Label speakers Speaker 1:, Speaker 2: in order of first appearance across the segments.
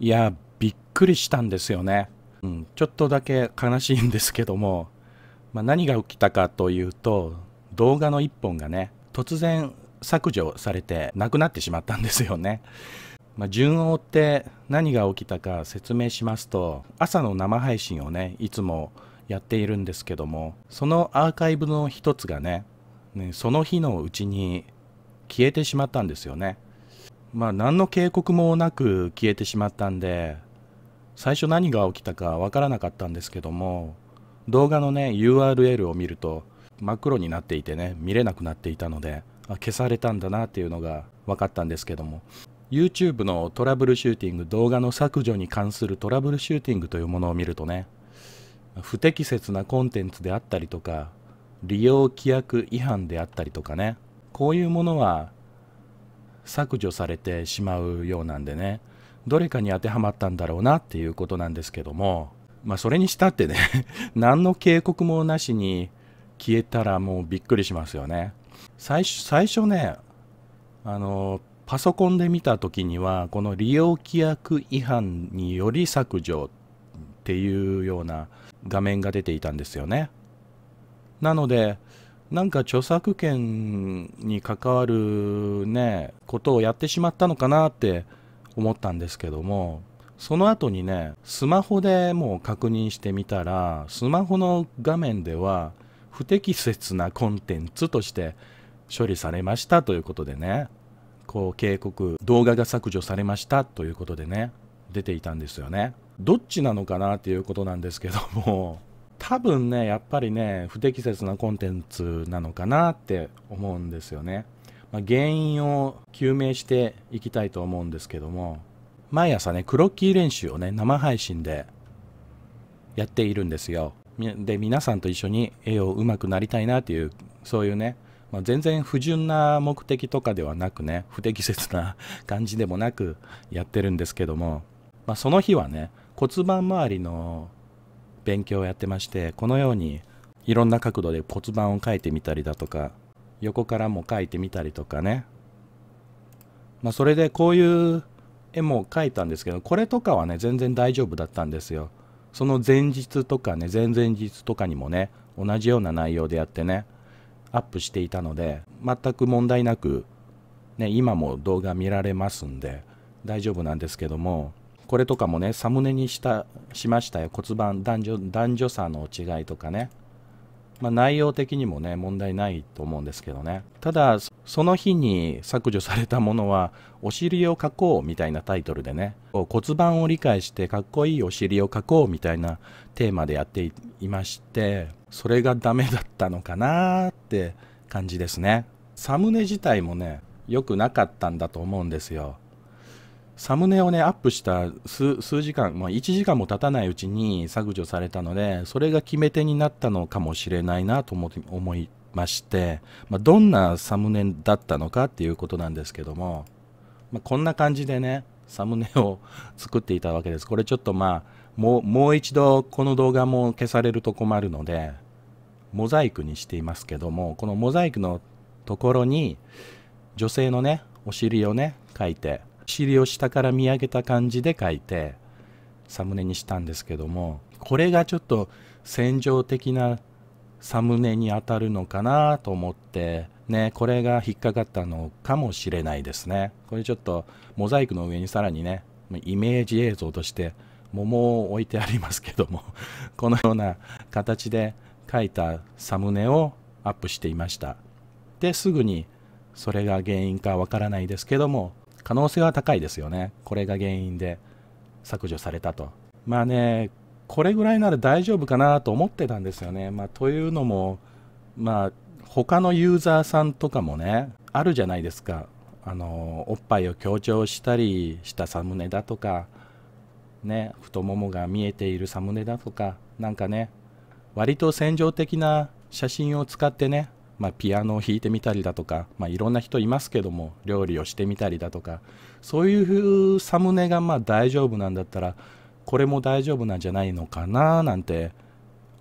Speaker 1: いや、びっくりしたんですよね。うん、ちょっとだけ悲しいんですけども、まあ、何が起きたかというと、動画の1本がね、突然削除されてなくなってしまったんですよね。まあ、順を追って何が起きたか説明しますと、朝の生配信をね、いつもやっているんですけども、そのアーカイブの一つがね、ねその日のうちに消えてしまったんですよね。まあ何の警告もなく消えてしまったんで最初何が起きたかわからなかったんですけども動画のね URL を見ると真っ黒になっていてね見れなくなっていたのであ消されたんだなっていうのが分かったんですけども YouTube のトラブルシューティング動画の削除に関するトラブルシューティングというものを見るとね不適切なコンテンツであったりとか利用規約違反であったりとかねこういうものは削除されてしまうようなんでねどれかに当てはまったんだろうなっていうことなんですけどもまあそれにしたってね 何の警告もなしに消えたらもうびっくりしますよね最初最初ねあのパソコンで見た時にはこの利用規約違反により削除っていうような画面が出ていたんですよねなのでなんか著作権に関わるね、ことをやってしまったのかなって思ったんですけども、その後にね、スマホでもう確認してみたら、スマホの画面では不適切なコンテンツとして処理されましたということでね、こう警告、動画が削除されましたということでね、出ていたんですよね。どっちなのかなっていうことなんですけども、多分ね、やっぱりね、不適切なコンテンツなのかなって思うんですよね。まあ、原因を究明していきたいと思うんですけども、毎朝ね、クロッキー練習をね、生配信でやっているんですよ。で、皆さんと一緒に絵を上手くなりたいなっていう、そういうね、まあ、全然不純な目的とかではなくね、不適切な感じでもなくやってるんですけども、まあ、その日はね、骨盤周りの勉強をやってましてこのようにいろんな角度で骨盤を描いてみたりだとか横からも描いてみたりとかねまあそれでこういう絵も描いたんですけどこれとかはね全然大丈夫だったんですよその前日とかね前々日とかにもね同じような内容でやってねアップしていたので全く問題なくね今も動画見られますんで大丈夫なんですけどもこれとかもね、サムネにしたしましたよ。骨盤、男女男女差の違いとかね。まあ、内容的にもね、問題ないと思うんですけどね。ただ、その日に削除されたものは、お尻を描こうみたいなタイトルでね、骨盤を理解してかっこいいお尻を描こうみたいなテーマでやっていまして、それがダメだったのかなって感じですね。サムネ自体もね、良くなかったんだと思うんですよ。サムネをね、アップした数時間、まあ、1時間も経たないうちに削除されたので、それが決め手になったのかもしれないなと思思いまして、まあ、どんなサムネだったのかっていうことなんですけども、まあ、こんな感じでね、サムネを作っていたわけです。これちょっとまあ、もうもう一度この動画も消されると困るので、モザイクにしていますけども、このモザイクのところに、女性のね、お尻をね、描いて、尻を下から見上げた感じで書いてサムネにしたんですけどもこれがちょっと戦場的なサムネに当たるのかなと思ってねこれが引っかかったのかもしれないですねこれちょっとモザイクの上にさらにねイメージ映像として桃を置いてありますけども このような形で描いたサムネをアップしていましたですぐにそれが原因かわからないですけども可能性は高いですよね。これが原因で削除されたと。まあね、これぐらいなら大丈夫かなと思ってたんですよね。まあ、というのも、まあ、他のユーザーさんとかもね、あるじゃないですか。あの、おっぱいを強調したりしたサムネだとか、ね、太ももが見えているサムネだとか、なんかね、割と戦場的な写真を使ってね、まあ、ピアノを弾いてみたりだとか、まあ、いろんな人いますけども料理をしてみたりだとかそういうサムネがまあ大丈夫なんだったらこれも大丈夫なんじゃないのかななんて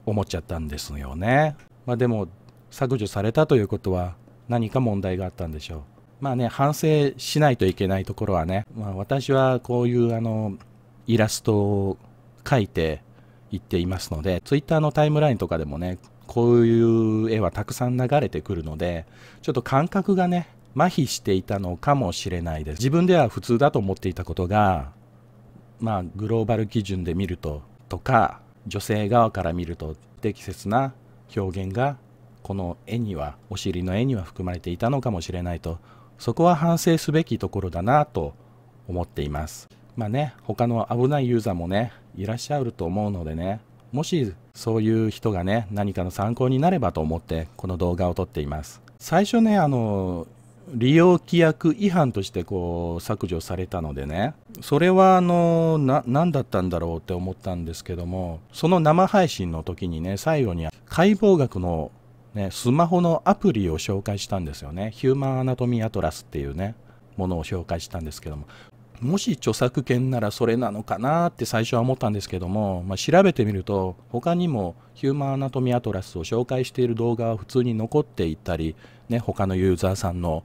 Speaker 1: 思っちゃったんですよね、まあ、でも削除されたということは何か問題があったんでしょうまあね反省しないといけないところはね、まあ、私はこういうあのイラストを描いていっていますので Twitter のタイムラインとかでもねこういう絵はたくさん流れてくるのでちょっと感覚がね麻痺していたのかもしれないです自分では普通だと思っていたことがまあグローバル基準で見るととか女性側から見ると適切な表現がこの絵にはお尻の絵には含まれていたのかもしれないとそこは反省すべきところだなと思っていますまあね他の危ないユーザーもねいらっしゃると思うのでねもしそういう人がね、何かの参考になればと思って、この動画を撮っています。最初ね、あの、利用規約違反としてこう削除されたのでね、それはあの、な、何だったんだろうって思ったんですけども、その生配信の時にね、最後に解剖学のね、スマホのアプリを紹介したんですよね。ヒューマンアナトミーアトラスっていうね、ものを紹介したんですけども、もし著作権ならそれなのかなって最初は思ったんですけども、まあ、調べてみると他にもヒューマンアナトミアトラスを紹介している動画は普通に残っていたり、ね、他のユーザーさんの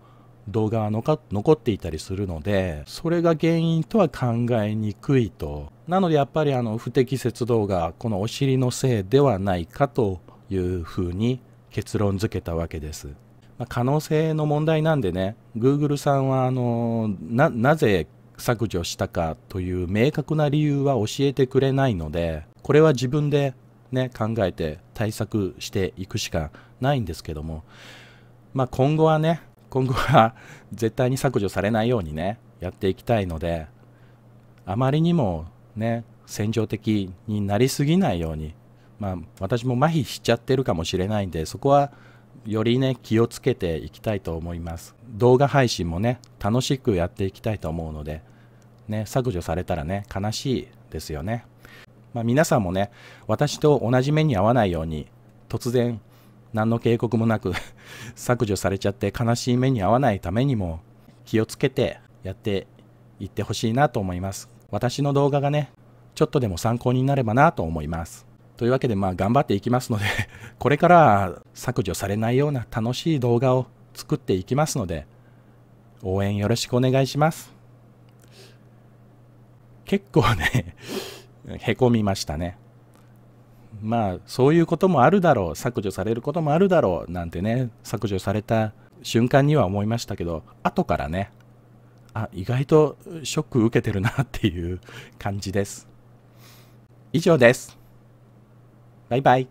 Speaker 1: 動画は残っていたりするのでそれが原因とは考えにくいとなのでやっぱりあの不適切動画このお尻のせいではないかというふうに結論付けたわけです、まあ、可能性の問題なんでね Google さんはあのなぜ削除したかという明確な理由は教えてくれないのでこれは自分でね考えて対策していくしかないんですけどもまあ今後はね今後は絶対に削除されないようにねやっていきたいのであまりにもね戦場的になりすぎないようにまあ私も麻痺しちゃってるかもしれないんでそこはよりね気をつけていきたいと思います動画配信もね楽しくやっていきたいと思うのでね削除されたらね悲しいですよね、まあ、皆さんもね私と同じ目に遭わないように突然何の警告もなく 削除されちゃって悲しい目に遭わないためにも気をつけてやっていってほしいなと思います私の動画がねちょっとでも参考になればなと思いますというわけでまあ頑張っていきますので これから削除されないような楽しい動画を作っていきますので、応援よろしくお願いします。結構ね へこみましたね。まあ、そういうこともあるだろう、削除されることもあるだろう、なんてね、削除された瞬間には思いましたけど、後からね、あ、意外とショック受けてるなっていう感じです。以上です。拜拜。